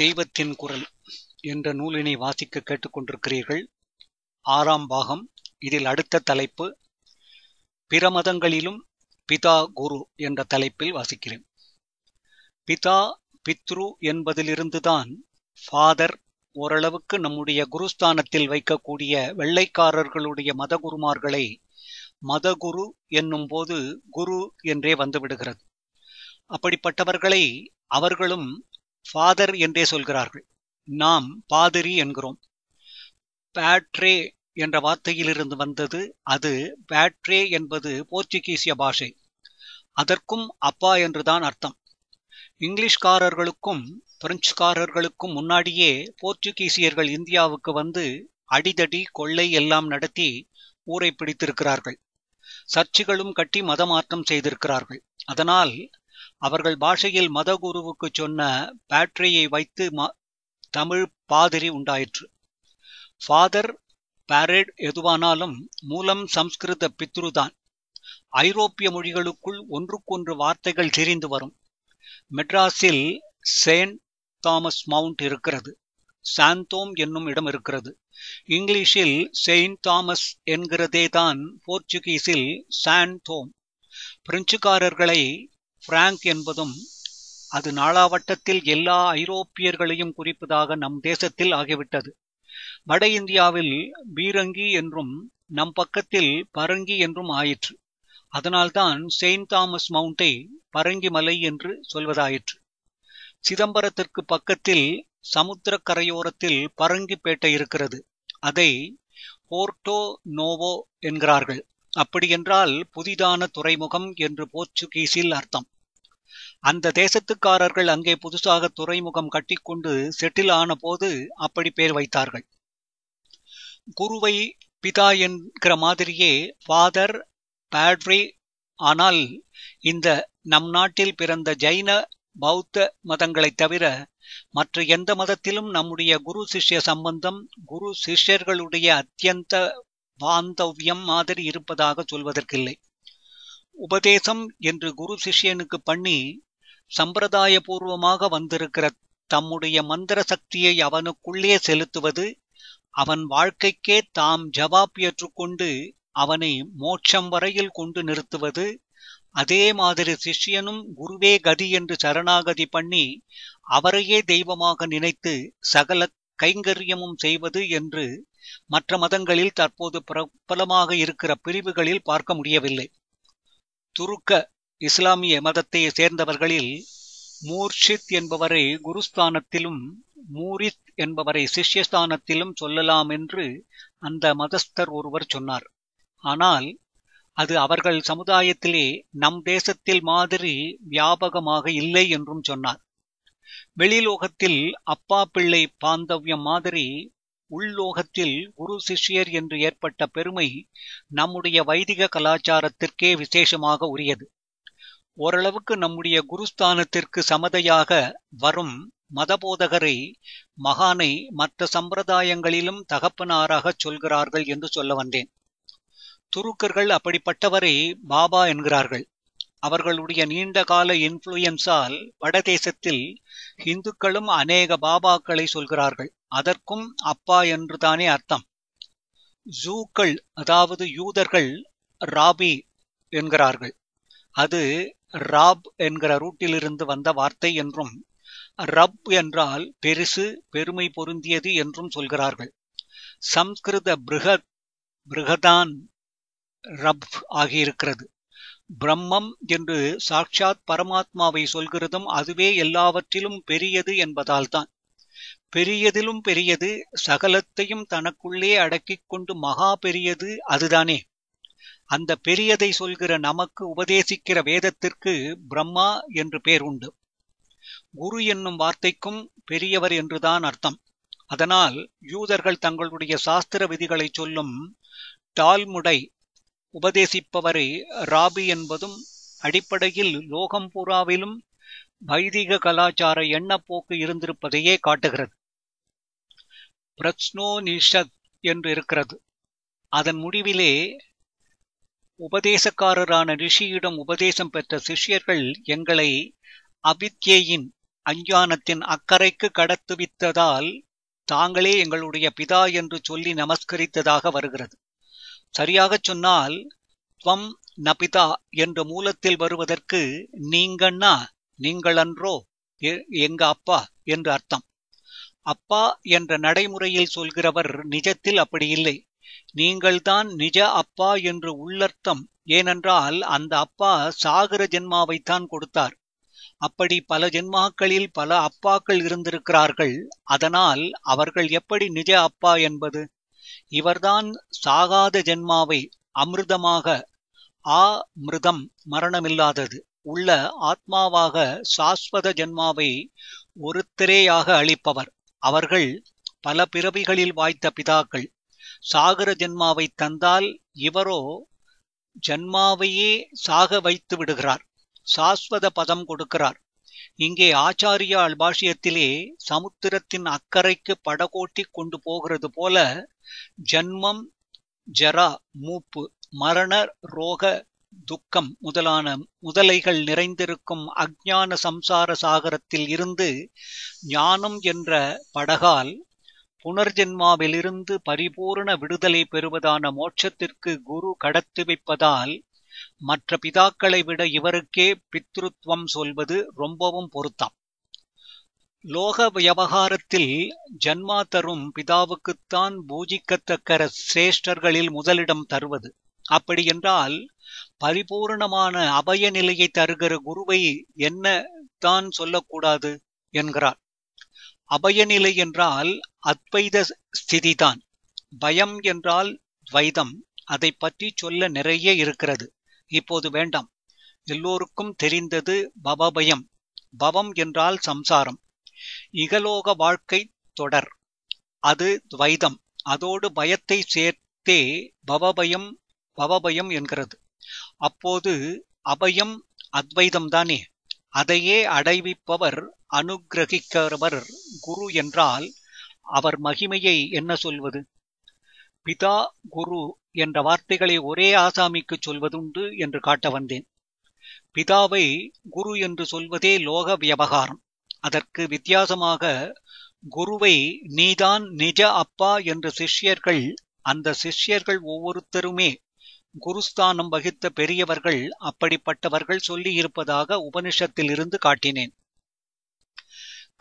தெய்வத்தின் குரல் என்ற நூலினை வாசிக்க கேட்டுக்கொண்டிருக்கிறீர்கள் ஆறாம் பாகம் இதில் அடுத்த தலைப்பு பிற மதங்களிலும் பிதா குரு என்ற தலைப்பில் வாசிக்கிறேன் பிதா பித்ரு என்பதிலிருந்துதான் ஃபாதர் ஓரளவுக்கு நம்முடைய குருஸ்தானத்தில் வைக்கக்கூடிய வெள்ளைக்காரர்களுடைய மதகுருமார்களை மதகுரு என்னும் போது குரு என்றே வந்துவிடுகிறது அப்படிப்பட்டவர்களை அவர்களும் ஃபாதர் என்றே சொல்கிறார்கள் நாம் பாதிரி என்கிறோம் பேட்ரே என்ற வார்த்தையிலிருந்து வந்தது அது பேட்ரே என்பது போர்ச்சுகீசிய பாஷை அதற்கும் அப்பா என்றுதான் அர்த்தம் இங்கிலீஷ்காரர்களுக்கும் பிரெஞ்சுக்காரர்களுக்கும் முன்னாடியே போர்ச்சுகீசியர்கள் இந்தியாவுக்கு வந்து அடிதடி கொள்ளை எல்லாம் நடத்தி ஊரை பிடித்திருக்கிறார்கள் சர்ச்சுகளும் கட்டி மதமாற்றம் செய்திருக்கிறார்கள் அதனால் அவர்கள் பாஷையில் மதகுருவுக்குச் சொன்ன பேட்டரியை வைத்து தமிழ் பாதிரி உண்டாயிற்று ஃபாதர் பேரேட் எதுவானாலும் மூலம் சம்ஸ்கிருத பித்ருதான் ஐரோப்பிய மொழிகளுக்குள் ஒன்றுக்கொன்று வார்த்தைகள் தெரிந்து வரும் மெட்ராஸில் செயின்ட் தாமஸ் மவுண்ட் இருக்கிறது சாந்தோம் என்னும் இடம் இருக்கிறது இங்கிலீஷில் செயின்ட் தாமஸ் என்கிறதே தான் போர்ச்சுகீஸில் சான் தோம் பிரெஞ்சுக்காரர்களை பிராங்க் என்பதும் அது நாளாவட்டத்தில் எல்லா ஐரோப்பியர்களையும் குறிப்பதாக நம் தேசத்தில் ஆகிவிட்டது வட இந்தியாவில் பீரங்கி என்றும் நம் பக்கத்தில் பரங்கி என்றும் ஆயிற்று அதனால்தான் செயின்ட் தாமஸ் மவுண்டை பரங்கி மலை என்று சொல்வதாயிற்று சிதம்பரத்திற்கு பக்கத்தில் சமுத்திர கரையோரத்தில் பரங்கிப்பேட்டை இருக்கிறது அதை போர்டோ நோவோ என்கிறார்கள் அப்படியென்றால் புதிதான துறைமுகம் என்று போர்ச்சுகீஸில் அர்த்தம் அந்த தேசத்துக்காரர்கள் அங்கே புதுசாக துறைமுகம் கட்டிக்கொண்டு செட்டில் ஆன போது அப்படி பேர் வைத்தார்கள் குருவை பிதா என்கிற மாதிரியே ஃபாதர் பேட்ரி ஆனால் இந்த நம் நாட்டில் பிறந்த ஜைன பௌத்த மதங்களைத் தவிர மற்ற எந்த மதத்திலும் நம்முடைய குரு சிஷ்ய சம்பந்தம் குரு சிஷ்யர்களுடைய அத்தியந்த வாந்தவ்யம் மாதிரி இருப்பதாகச் சொல்வதற்கில்லை. உபதேசம் என்று குரு சிஷ்யனுக்கு பண்ணி சம்பிரதாய பூர்வமாக வந்திருக்கிற தம்முடைய மந்திர சக்தியை அவனுக்குள்ளே செலுத்துவது அவன் வாழ்க்கைக்கே தாம் ஜவாப் ஏற்றுக்கொண்டு அவனை மோட்சம் வரையில் கொண்டு நிறுத்துவது அதே மாதிரி சிஷ்யனும் குருவே கதி என்று சரணாகதி பண்ணி அவரையே தெய்வமாக நினைத்து சகல கைங்கரியமும் செய்வது என்று மற்ற மதங்களில் தற்போது பிரபலமாக இருக்கிற பிரிவுகளில் பார்க்க முடியவில்லை துருக்க இஸ்லாமிய மதத்தை சேர்ந்தவர்களில் மூர்ஷித் என்பவரை குருஸ்தானத்திலும் மூரித் என்பவரை சிஷ்யஸ்தானத்திலும் சொல்லலாம் என்று அந்த மதஸ்தர் ஒருவர் சொன்னார் ஆனால் அது அவர்கள் சமுதாயத்திலே நம் தேசத்தில் மாதிரி வியாபகமாக இல்லை என்றும் சொன்னார் வெளிலோகத்தில் அப்பா பிள்ளை பாந்தவ்யம் மாதிரி உள்லோகத்தில் குரு சிஷ்யர் என்று ஏற்பட்ட பெருமை நம்முடைய வைதிக கலாச்சாரத்திற்கே விசேஷமாக உரியது ஓரளவுக்கு நம்முடைய குருஸ்தானத்திற்கு சமதையாக வரும் மதபோதகரை மகானை மற்ற சம்பிரதாயங்களிலும் தகப்பனாராக சொல்கிறார்கள் என்று சொல்ல வந்தேன் துருக்கர்கள் அப்படிப்பட்டவரை பாபா என்கிறார்கள் அவர்களுடைய நீண்டகால இன்ஃப்ளூயன்ஸால் வடதேசத்தில் ஹிந்துக்களும் அநேக பாபாக்களை சொல்கிறார்கள் அதற்கும் அப்பா என்றுதானே அர்த்தம் ஜூக்கள் அதாவது யூதர்கள் ராபி என்கிறார்கள் அது ராப் என்கிற ரூட்டிலிருந்து வந்த வார்த்தை என்றும் ரப் என்றால் பெருசு பெருமை பொருந்தியது என்றும் சொல்கிறார்கள் சம்ஸ்கிருத பிருகத் பிருகதான் ரப் ஆகியிருக்கிறது பிரம்மம் என்று சாட்சாத் பரமாத்மாவை சொல்கிறதும் அதுவே எல்லாவற்றிலும் பெரியது என்பதால்தான் பெரியதிலும் பெரியது சகலத்தையும் தனக்குள்ளே அடக்கிக் கொண்டு மகா பெரியது அதுதானே அந்த பெரியதை சொல்கிற நமக்கு உபதேசிக்கிற வேதத்திற்கு பிரம்மா என்று பேர் உண்டு குரு என்னும் வார்த்தைக்கும் பெரியவர் என்றுதான் அர்த்தம் அதனால் யூதர்கள் தங்களுடைய சாஸ்திர விதிகளை சொல்லும் டால்முடை உபதேசிப்பவரை ராபி என்பதும் அடிப்படையில் லோகம் பூராவிலும் வைதிக கலாச்சார எண்ணப்போக்கு இருந்திருப்பதையே காட்டுகிறது பிரச்னோனிஷத் என்று இருக்கிறது அதன் முடிவிலே உபதேசக்காரரான ரிஷியிடம் உபதேசம் பெற்ற சிஷ்யர்கள் எங்களை அவித்யையின் அஞ்ஞானத்தின் அக்கறைக்கு கடத்துவித்ததால் தாங்களே எங்களுடைய பிதா என்று சொல்லி நமஸ்கரித்ததாக வருகிறது சரியாகச் சொன்னால் துவம் நபிதா என்ற மூலத்தில் வருவதற்கு நீங்கண்ணா நீங்களன்றோ எங்க அப்பா என்று அர்த்தம் அப்பா என்ற நடைமுறையில் சொல்கிறவர் நிஜத்தில் அப்படி இல்லை நீங்கள்தான் நிஜ அப்பா என்று உள்ளர்த்தம் ஏனென்றால் அந்த அப்பா சாகர ஜென்மாவைத்தான் கொடுத்தார் அப்படி பல ஜென்மாக்களில் பல அப்பாக்கள் இருந்திருக்கிறார்கள் அதனால் அவர்கள் எப்படி நிஜ அப்பா என்பது இவர்தான் சாகாத ஜென்மாவை அமிர்தமாக ஆ மிருதம் மரணமில்லாதது உள்ள ஆத்மாவாக சாஸ்வத ஜென்மாவை ஒருத்தரேயாக அளிப்பவர் அவர்கள் பல பிறவிகளில் வாய்த்த பிதாக்கள் சாகர ஜென்மாவை தந்தால் இவரோ ஜென்மாவையே சாக வைத்து விடுகிறார் சாஸ்வத பதம் கொடுக்கிறார் இங்கே ஆச்சாரிய அல்பாஷியத்திலே சமுத்திரத்தின் அக்கறைக்கு படகோட்டிக் கொண்டு போகிறது போல ஜன்மம் ஜரா மூப்பு மரண ரோக துக்கம் முதலான முதலைகள் நிறைந்திருக்கும் அஜ்ஞான சம்சார சாகரத்தில் இருந்து ஞானம் என்ற படகால் புனர்ஜென்மாவிலிருந்து பரிபூர்ண விடுதலை பெறுவதான மோட்சத்திற்கு குரு கடத்தி வைப்பதால் மற்ற பிதாக்களை விட இவருக்கே பித்ருத்வம் சொல்வது ரொம்பவும் பொருத்தம் லோக விவகாரத்தில் ஜன்மா தரும் பிதாவுக்குத்தான் பூஜிக்கத்தக்க சிரேஷ்டர்களில் முதலிடம் தருவது அப்படி என்றால் பரிபூர்ணமான அபய நிலையை தருகிற குருவை என்ன தான் சொல்லக்கூடாது என்கிறார் அபயநிலை என்றால் அத்வைத ஸ்திதிதான் பயம் என்றால் துவைதம் அதை பற்றி சொல்ல நிறைய இருக்கிறது இப்போது வேண்டாம் எல்லோருக்கும் தெரிந்தது பவபயம் பவம் என்றால் சம்சாரம் இகலோக வாழ்க்கை தொடர் அது துவைதம் அதோடு பயத்தை சேர்த்தே பவபயம் பவபயம் என்கிறது அப்போது அபயம் அத்வைதம்தானே அதையே அடைவிப்பவர் அனுகிரகிக்கிறவர் குரு என்றால் அவர் மகிமையை என்ன சொல்வது பிதா குரு என்ற வார்த்தைகளை ஒரே ஆசாமிக்கு சொல்வதுண்டு என்று காட்ட வந்தேன் பிதாவை குரு என்று சொல்வதே லோக வியவகாரம் அதற்கு வித்தியாசமாக குருவை நீதான் நிஜ அப்பா என்ற சிஷ்யர்கள் அந்த சிஷ்யர்கள் ஒவ்வொருத்தருமே குருஸ்தானம் வகித்த பெரியவர்கள் அப்படிப்பட்டவர்கள் சொல்லியிருப்பதாக உபனிஷத்தில் இருந்து காட்டினேன்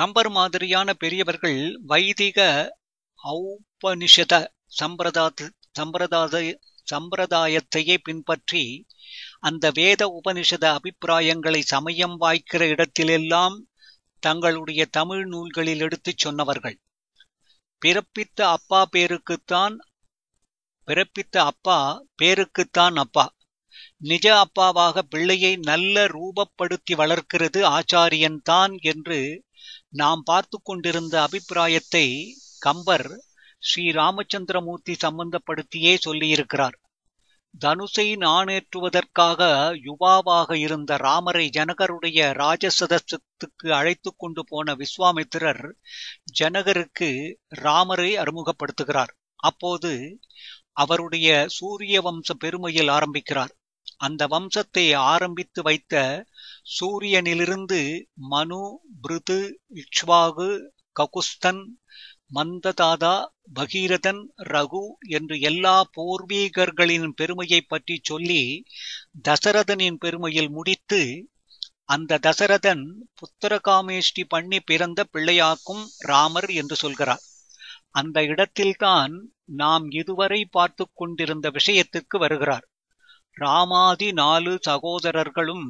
கம்பர் மாதிரியான பெரியவர்கள் வைதிக ஔபனிஷத சம்பிரதாத்து சம்பிரதாத சம்பிரதாயத்தையே பின்பற்றி அந்த வேத உபனிஷத அபிப்பிராயங்களை சமயம் வாய்க்கிற இடத்திலெல்லாம் தங்களுடைய தமிழ் நூல்களில் எடுத்துச் சொன்னவர்கள் பிறப்பித்த அப்பா பேருக்குத்தான் பிறப்பித்த அப்பா பேருக்குத்தான் அப்பா நிஜ அப்பாவாக பிள்ளையை நல்ல ரூபப்படுத்தி வளர்க்கிறது ஆச்சாரியன்தான் என்று நாம் பார்த்து கொண்டிருந்த அபிப்பிராயத்தை கம்பர் ஸ்ரீ ராமச்சந்திரமூர்த்தி சம்பந்தப்படுத்தியே சொல்லியிருக்கிறார் தனுசை நாணேற்றுவதற்காக யுவாவாக இருந்த ராமரை ஜனகருடைய ராஜசதத்துக்கு அழைத்து கொண்டு போன விஸ்வாமித்திரர் ஜனகருக்கு ராமரை அறிமுகப்படுத்துகிறார் அப்போது அவருடைய சூரிய வம்ச பெருமையில் ஆரம்பிக்கிறார் அந்த வம்சத்தை ஆரம்பித்து வைத்த சூரியனிலிருந்து மனு பிருது இக்ஷ்வாகு ககுஸ்தன் மந்ததாதா, பகீரதன், ரகு என்று எல்லா பூர்வீகர்களின் பெருமையைப் பற்றி சொல்லி தசரதனின் பெருமையில் முடித்து, அந்த தசரதன் புத்திரகாமேஷ்டி பண்ணி பிறந்த பிள்ளையாக்கும் ராமர் என்று சொல்கிறார். அந்த இடத்தில்தான் நாம் இதுவரை பார்த்து கொண்டிருந்த விஷயத்துக்கு வருகிறார். ராமாதி நாலு சகோதரர்களும்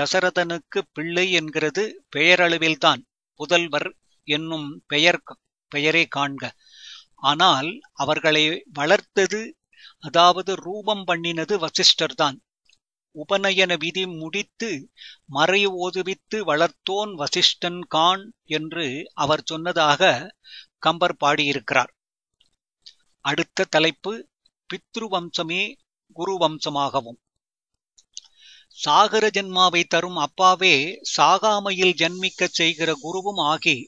தசரதனுக்கு பிள்ளை என்கிறது பெயரளவில்தான் புதல்வர் என்னும் பெயர் பெயரே காண்க ஆனால் அவர்களை வளர்த்தது அதாவது ரூபம் பண்ணினது வசிஷ்டர்தான் உபநயன விதி முடித்து மறை ஓதுவித்து வளர்த்தோன் வசிஷ்டன் கான் என்று அவர் சொன்னதாக கம்பர் பாடியிருக்கிறார் அடுத்த தலைப்பு பித்ருவம்சமே குருவம்சமாகவும் சாகர ஜென்மாவை தரும் அப்பாவே சாகாமையில் ஜன்மிக்கச் செய்கிற குருவும் ஆகி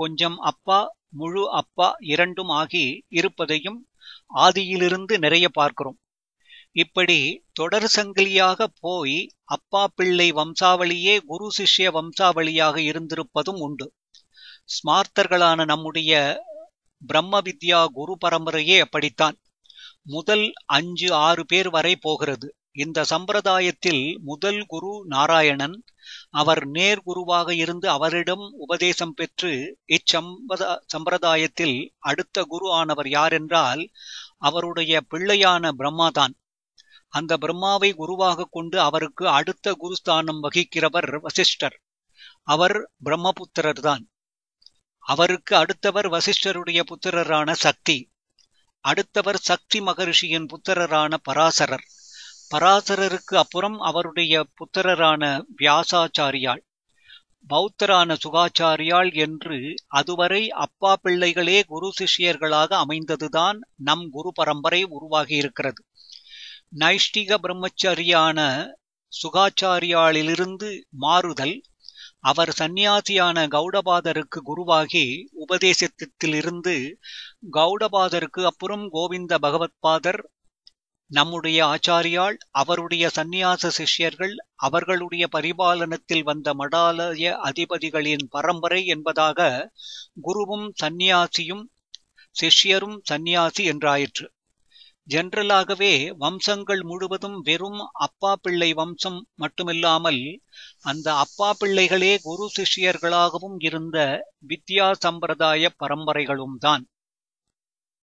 கொஞ்சம் அப்பா முழு அப்பா இரண்டும் ஆகி இருப்பதையும் ஆதியிலிருந்து நிறைய பார்க்கிறோம் இப்படி தொடர் சங்கிலியாக போய் அப்பா பிள்ளை வம்சாவளியே குரு சிஷ்ய வம்சாவளியாக இருந்திருப்பதும் உண்டு ஸ்மார்த்தர்களான நம்முடைய பிரம்ம வித்யா குரு பரம்பரையே அப்படித்தான் முதல் அஞ்சு ஆறு பேர் வரை போகிறது இந்த சம்பிரதாயத்தில் முதல் குரு நாராயணன் அவர் நேர் குருவாக இருந்து அவரிடம் உபதேசம் பெற்று இச்சம்பத சம்பிரதாயத்தில் அடுத்த குரு ஆனவர் யாரென்றால் அவருடைய பிள்ளையான பிரம்மா தான் அந்த பிரம்மாவை குருவாக கொண்டு அவருக்கு அடுத்த குருஸ்தானம் வகிக்கிறவர் வசிஷ்டர் அவர் பிரம்மபுத்திரர் தான் அவருக்கு அடுத்தவர் வசிஷ்டருடைய புத்திரரான சக்தி அடுத்தவர் சக்தி மகரிஷியின் புத்திரரான பராசரர் பராசரருக்கு அப்புறம் அவருடைய புத்திரரான வியாசாச்சாரியாள் பௌத்தரான சுகாச்சாரியாள் என்று அதுவரை அப்பா பிள்ளைகளே குரு சிஷ்யர்களாக அமைந்ததுதான் நம் குரு பரம்பரை உருவாகியிருக்கிறது நைஷ்டிக பிரம்மச்சரியான சுகாச்சாரியாளிலிருந்து மாறுதல் அவர் சந்நியாசியான கௌடபாதருக்கு குருவாகி உபதேசத்திலிருந்து கௌடபாதருக்கு அப்புறம் கோவிந்த பகவத்பாதர் நம்முடைய ஆச்சாரியால் அவருடைய சந்நியாச சிஷ்யர்கள், அவர்களுடைய பரிபாலனத்தில் வந்த மடாலய அதிபதிகளின் பரம்பரை என்பதாக குருவும் சந்நியாசியும் சிஷ்யரும் சந்நியாசி என்றாயிற்று. ஜென்ரலாகவே வம்சங்கள் முழுவதும் வெறும் அப்பா பிள்ளை வம்சம் மட்டுமில்லாமல் அந்த அப்பா பிள்ளைகளே குரு சிஷ்யர்களாகவும் இருந்த வித்யா சம்பிரதாய பரம்பரைகளும் தான்